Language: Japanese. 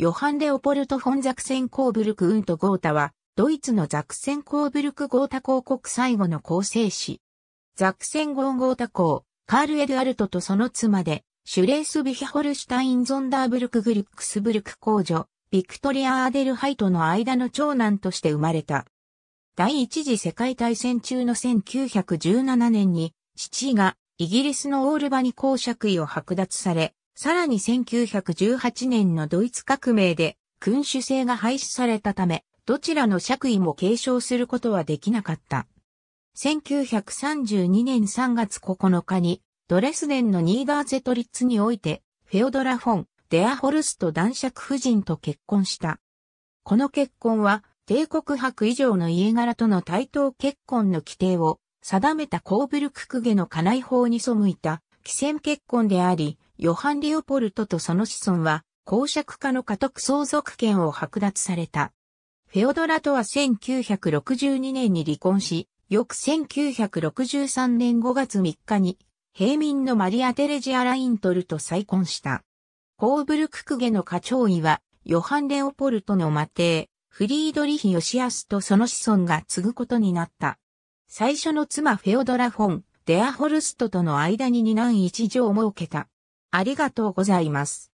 ヨハン・レオポルト・フォン・ザクセン・コーブルク・ウント・ゴータは、ドイツのザクセン・コーブルク・ゴータ公国最後の構成士。ザクセン・ゴーン・ゴータ公、カール・エル・アルトとその妻で、シュレース・ビヒホルシュタイン・ゾンダーブルク・グリックスブルク公女、ビクトリア・アーデルハイトの間の長男として生まれた。第一次世界大戦中の1917年に、父がイギリスのオールバに公爵位を剥奪され、さらに1918年のドイツ革命で君主制が廃止されたため、どちらの爵位も継承することはできなかった。1932年3月9日に、ドレスデンのニーダーゼトリッツにおいて、フェオドラ・フォン、デアホルスト男爵夫人と結婚した。この結婚は、帝国博以上の家柄との対等結婚の規定を定めたコーブルククゲの家内法に背いた、既戦結婚であり、ヨハン・リオポルトとその子孫は、公爵家の家督相続権を剥奪された。フェオドラとは1962年に離婚し、翌1963年5月3日に、平民のマリア・テレジア・ライントルと再婚した。コーブルククゲの課長位は、ヨハン・レオポルトの末帝、フリードリヒ・ヨシアスとその子孫が継ぐことになった。最初の妻フェオドラ・フォン、デアホルストとの間に二男一女を設けた。ありがとうございます。